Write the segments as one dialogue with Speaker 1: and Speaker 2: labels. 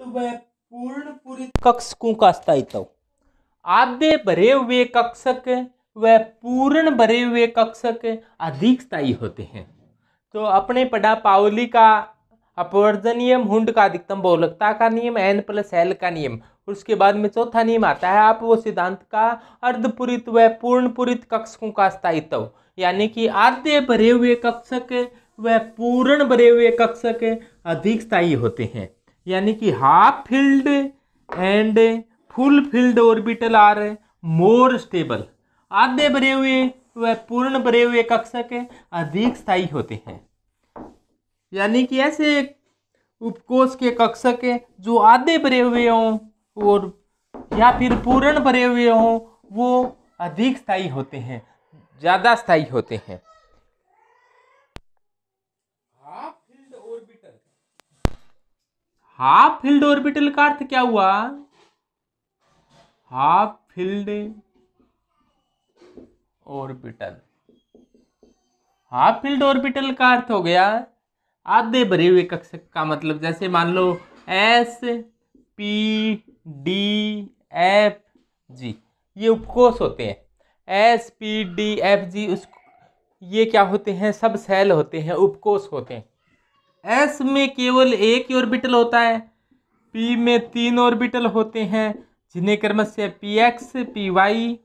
Speaker 1: तो वह पूर्ण पूरी कक्ष को का स्थायित्व आधे भरे हुए कक्षक व पूर्ण भरे हुए कक्षक अधिक स्थायी होते हैं तो अपने पढ़ा पावली का अपवर्जन नियम हुंड का अधिकतम बहुलकता का नियम एन प्लस एल का नियम उसके बाद में चौथा नियम आता है आप वो सिद्धांत का अर्धपुरित व पूर्णपुरित कक्षकों का स्थायित्व यानी कि आधे भरे हुए कक्षक व पूर्ण भरे हुए कक्षक अधिक स्थायी होते हैं यानी कि half filled and full filled orbital are more stable आधे भरे हुए व पूर्ण भरे हुए कक्षक अधिक स्थायी होते हैं यानी कि ऐसे उपकोष के कक्षक जो आधे भरे हुए हों और या फिर पूर्ण भरे हुए हों वो अधिक स्थायी होते हैं ज़्यादा स्थायी होते हैं हाफ फील्ड ऑर्बिटल का अर्थ क्या हुआ half filled orbital half filled orbital का अर्थ हो गया आधे भरे हुए कक्षक का मतलब जैसे मान लो S P D F G ये उपकोष होते हैं S P D F G उस ये क्या होते हैं सब सेल होते हैं उपकोष होते हैं एस में केवल एक ही ऑर्बिटल होता है पी में तीन ऑर्बिटल होते हैं जिन्हें क्रम से पी एक्स पी वाई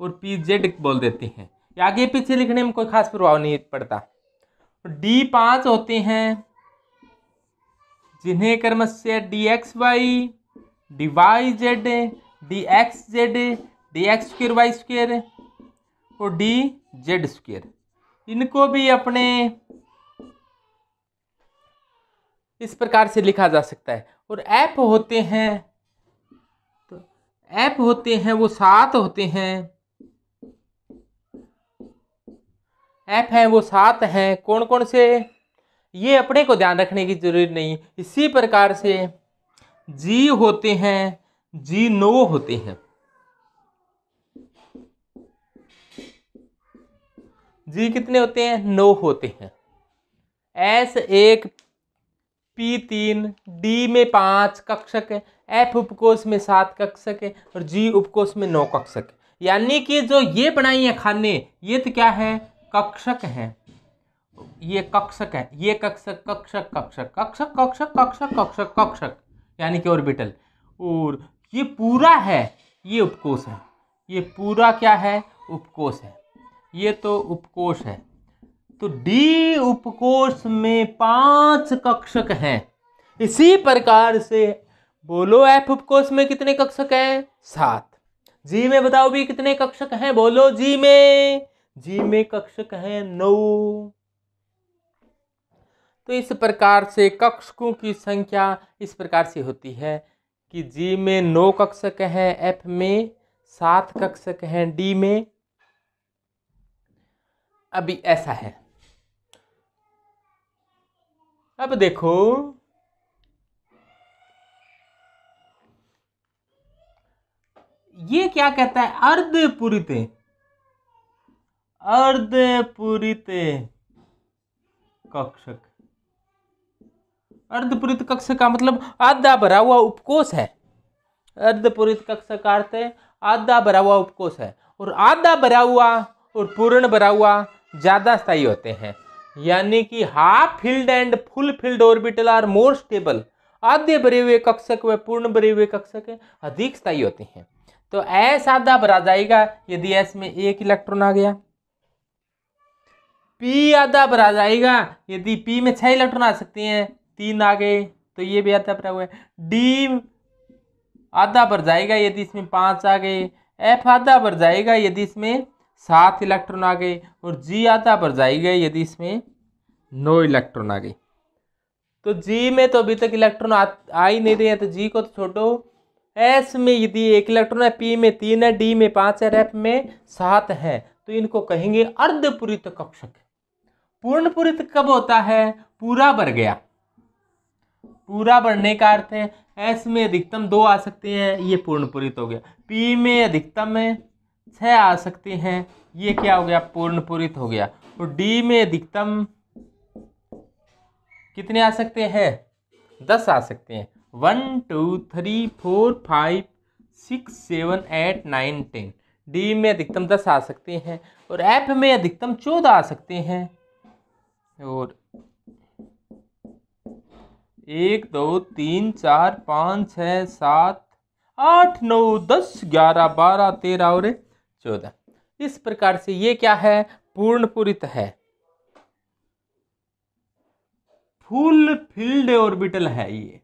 Speaker 1: और पी जेड बोल देते हैं आगे पीछे लिखने में कोई खास प्रभाव नहीं पड़ता डी पाँच होते हैं जिन्हें क्रम से D X Y D Y Z D X Z D X square Y square और डी जेड स्क्र इनको भी अपने इस प्रकार से लिखा जा सकता है और ऐप होते हैं तो ऐप होते हैं वो सात होते हैं ऐप हैं वो सात हैं कौन कौन से ये अपने को ध्यान रखने की जरूरत नहीं इसी प्रकार से जी होते हैं जी नो होते हैं जी कितने होते हैं नो होते हैं एस एक पी तीन डी में पाँच कक्षक है एफ उपकोष में सात कक्षक है और जी उपकोष में नौ कक्षक यानी कि जो ये बनाई है खाने ये तो क्या है कक्षक हैं ये कक्षक है ये कक्षक कक्षक कक्षक कक्षक कक्षक कक्षक कक्षक कक्षक यानी कि ऑर्बिटल और ये पूरा है ये उपकोष है ये पूरा क्या है उपकोष है ये तो उपकोष है तो डी उपकोष में पांच कक्षक हैं इसी प्रकार से बोलो एफ उपकोष में कितने कक्षक हैं सात जी में बताओ भी कितने कक्षक हैं बोलो जी में जी में कक्षक हैं नौ तो इस प्रकार से कक्षकों की संख्या इस प्रकार से होती है कि जी में नौ कक्षक हैं एफ में सात कक्षक हैं डी में अभी ऐसा है अब देखो ये क्या कहता है अर्धपूरित अर्धपूरित कक्षक अर्धपुरित कक्ष का मतलब आधा भरा हुआ उपकोष है अर्धपूरित कक्ष का अर्थ है आधा भरा हुआ उपकोष है और आधा भरा हुआ और पूर्ण भरा हुआ ज़्यादा स्थायी होते हैं यानी कि half filled and full filled orbital are more stable आद्य भरे हुए कक्षक व पूर्ण बरे हुए कक्षक अधिक स्थायी होते हैं तो एस आधा भरा जाएगा यदि एस में एक इलेक्ट्रॉन आ गया पी आधा भरा जाएगा यदि पी में छह इलेक्ट्रॉन आ सकते हैं तीन आ गए तो ये भी आधा भरा हुआ है डी आधा भर जाएगा यदि इसमें पांच आ गए एफ आधा भर जाएगा यदि इसमें सात इलेक्ट्रॉन आ गए और जी आता पर जाएगा यदि इसमें नौ इलेक्ट्रॉन आ गए तो जी में तो अभी तक इलेक्ट्रॉन आ, ही नहीं रहे हैं तो जी को तो छोड़ो एस में यदि एक इलेक्ट्रॉन है पी में तीन है डी में पाँच है एफ में सात है तो इनको कहेंगे अर्धपूरित कक्षक पूर्णपुरित कब होता है पूरा भर गया पूरा भरने का अर्थ है एस में अधिकतम दो आ सकते हैं ये पूर्णपुरित हो गया पी में अधिकतम है छः आ सकते हैं ये क्या हो गया पूर्ण पूरित हो गया और तो डी में अधिकतम कितने आ सकते हैं दस आ सकते हैं one two three four five six seven eight nine ten D में अधिकतम दस आ सकते हैं और एफ में अधिकतम चौदह आ सकते हैं और एक दो तीन चार पाँच छः सात आठ नौ दस ग्यारह बारह तेरह और चौदह इस प्रकार से ये क्या है पूर्णपूरित है फुल फील्ड ऑर्बिटल है ये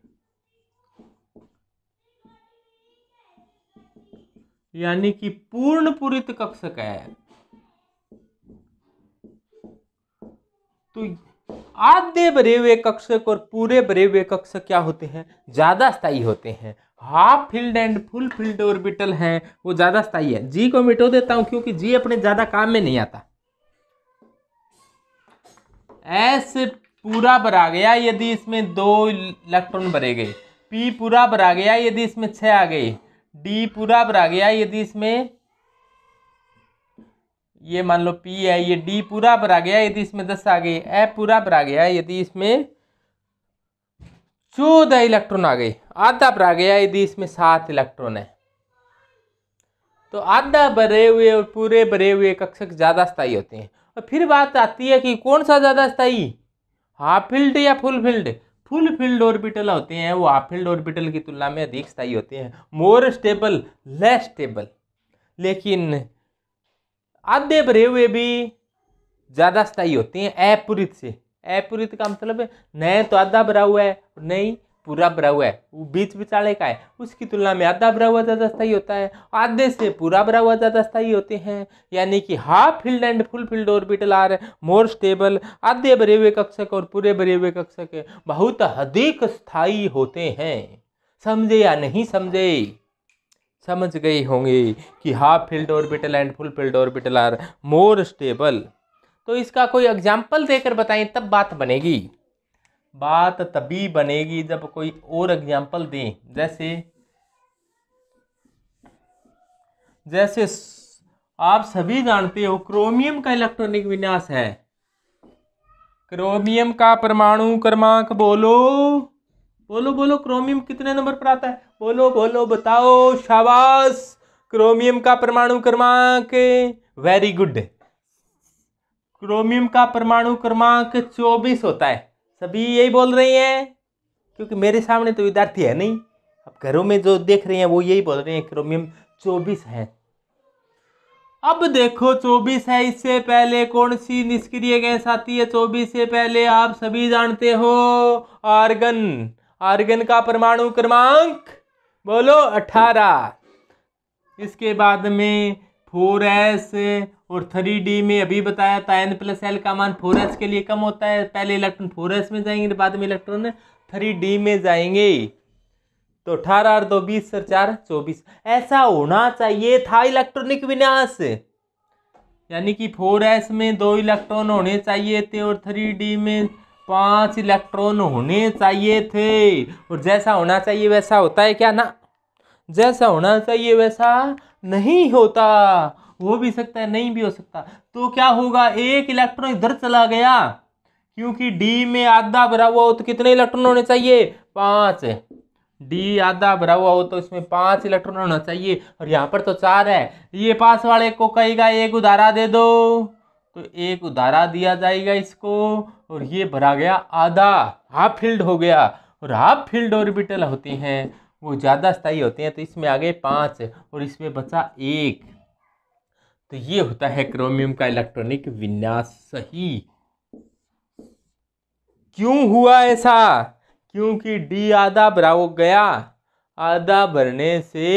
Speaker 1: यानी कि पूर्ण पूरित कक्षक है तो आधे भरे हुए कक्षक और पूरे भरे हुए कक्षक क्या होते हैं ज्यादा स्थायी होते हैं half filled and full filled orbital हैं वो ज़्यादा स्थायी है जी को मिटो देता हूँ क्योंकि जी अपने ज़्यादा काम में नहीं आता एस पूरा भरा गया यदि इसमें दो इलेक्ट्रॉन भरे गए पी पूरा भरा गया यदि इसमें छः आ गए डी पूरा भरा गया यदि इसमें ये मान लो पी है ये डी पूरा भरा गया यदि इसमें दस आ गए ए पूरा भरा गया यदि इसमें चौदह इलेक्ट्रॉन आ गए आधा पर आ गया यदि इसमें सात इलेक्ट्रॉन है तो आधा भरे हुए और पूरे भरे हुए कक्षक ज़्यादा स्थायी होते हैं और फिर बात आती है कि कौन सा ज़्यादा स्थायी हाफ फील्ड या full filled full filled orbital होते हैं वो हाफ फील्ड ऑर्बिटल की तुलना में अधिक स्थायी होते हैं मोर स्टेबल लेस स्टेबल लेकिन आधे भरे हुए भी ज़्यादा स्थायी होते हैं अपूरित से अपूरित तो का मतलब न तो आधा भरा हुआ है नहीं पूरा भरा हुआ है वो बीच बिचाले का है उसकी तुलना में आधा भरा हुआ ज़्यादा स्थायी होता है आधे से पूरा भरा हुआ ज़्यादा स्थायी होते हैं यानी कि half filled and full filled orbital are more stable आधे भरे हुए कक्षक और पूरे भरे हुए कक्षक बहुत अधिक स्थायी होते हैं समझे या नहीं समझे समझ गए होंगे कि half filled orbital and full filled orbital are more stable तो इसका कोई एग्जाम्पल देकर बताएं तब बात बनेगी बात तभी बनेगी जब कोई और एग्जाम्पल दें जैसे जैसे आप सभी जानते हो क्रोमियम का इलेक्ट्रॉनिक विन्यास है क्रोमियम का परमाणु क्रमांक बोलो बोलो बोलो क्रोमियम कितने नंबर पर आता है बोलो बोलो बताओ शाबाश क्रोमियम का परमाणु क्रमांक वेरी गुड क्रोमियम का परमाणु क्रमांक चौबीस होता है सभी यही बोल रही हैं क्योंकि मेरे सामने तो विद्यार्थी है नहीं अब घरों में जो देख रहे हैं वो यही बोल रहे हैं क्रोमियम चौबीस है अब देखो चौबीस है इससे पहले कौन सी निष्क्रिय गैस आती है चौबीस से पहले आप सभी जानते हो आर्गन आर्गन का परमाणु क्रमांक बोलो अठारह इसके बाद में फोर एस और थ्री डी में अभी बताया था एन प्लस एल का मान फोर एस के लिए कम होता है पहले इलेक्ट्रॉन फोर एस में जाएंगे तो बाद में इलेक्ट्रॉन थ्री डी में जाएंगे तो अठारह आठ दो बीस सर चार चौबीस ऐसा होना चाहिए था इलेक्ट्रॉनिक विन्यास यानी कि फोर एस में दो इलेक्ट्रॉन होने चाहिए थे और थ्री डी में पांच इलेक्ट्रॉन होने चाहिए थे और जैसा होना चाहिए वैसा होता है क्या ना जैसा होना चाहिए वैसा नहीं होता हो भी सकता है नहीं भी हो सकता तो क्या होगा एक इलेक्ट्रॉन इधर चला गया क्योंकि डी में आधा भरा हुआ हो तो कितने इलेक्ट्रॉन होने चाहिए पाँच डी आधा भरा हुआ हो तो इसमें पाँच इलेक्ट्रॉन होना चाहिए और यहाँ पर तो चार है ये पास वाले को कहेगा एक उधारा दे दो तो एक उधारा दिया जाएगा इसको और ये भरा गया आधा हाफ फील्ड हो गया और हाफ फील्ड ऑर्बिटल होते हैं वो ज़्यादा स्थायी होते हैं तो इसमें आ गए पाँच और इसमें बचा एक तो ये होता है क्रोमियम का इलेक्ट्रॉनिक विन्यास सही क्यों हुआ ऐसा क्योंकि डी आधा भरा गया आधा भरने से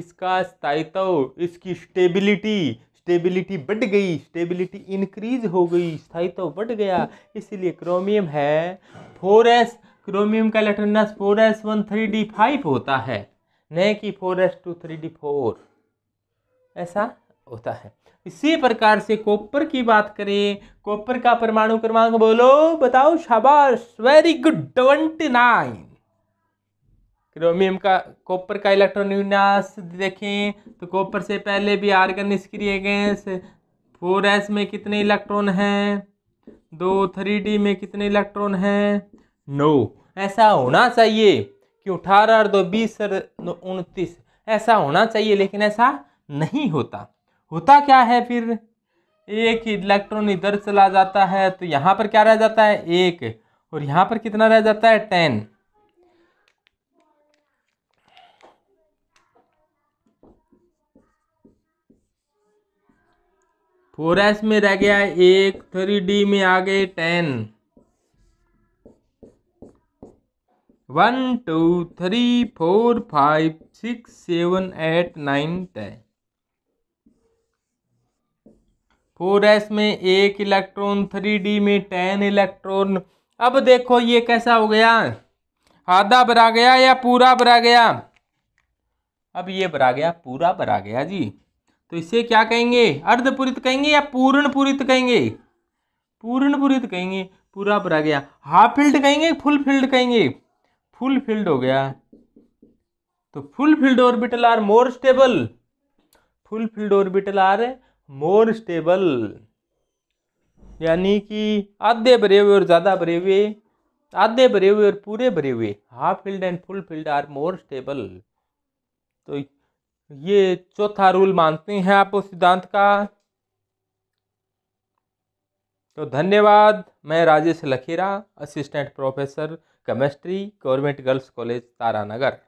Speaker 1: इसका स्थायित्व इसकी स्टेबिलिटी स्टेबिलिटी बढ़ गई स्टेबिलिटी इंक्रीज हो गई स्थायित्व बढ़ गया इसलिए क्रोमियम है फोर एस क्रोमियम का electron four s one three d five होता है न कि four s two three d four ऐसा होता है इसी प्रकार से कॉपर की बात करें कॉपर का परमाणु क्रमांक बोलो बताओ शाबाश very good twenty nine chromium का कॉपर का इलेक्ट्रॉन विन्यास देखें तो कॉपर से पहले भी आर्गन निष्क्रिय गैस फोर एस में कितने इलेक्ट्रॉन हैं दो थ्री डी में कितने इलेक्ट्रॉन हैं नौ ऐसा होना चाहिए कि अठारह और दो बीस और उनतीस ऐसा होना चाहिए लेकिन ऐसा नहीं होता होता क्या है फिर एक इलेक्ट्रॉन इधर चला जाता है तो यहाँ पर क्या रह जाता है एक और यहाँ पर कितना रह जाता है टेन फोर एस में रह गया एक थ्री डी में आ गए ten one two three four five six seven eight nine ten four s में एक इलेक्ट्रॉन थ्री डी में टेन इलेक्ट्रॉन अब देखो ये कैसा हो गया आधा भरा गया या पूरा भरा गया अब ये भरा गया पूरा भरा गया जी तो इसे क्या कहेंगे अर्धपूरित कहेंगे या पूर्ण पूरित कहेंगे पूर्ण पूरित कहेंगे पूरा भरा गया हाफ फील्ड कहेंगे फुल फील्ड कहेंगे फिल्ड हो गया तो filled orbital are more stable filled orbital are more stable यानी कि आधे भरे हुए और ज़्यादा भरे हुए आधे भरे हुए और पूरे भरे हुए half filled and full filled are more stable तो ये चौथा रूल मानते हैं आप उस सिद्धांत का तो धन्यवाद मैं Rajesh Lakhera assistant professor chemistry government girls college Taranagar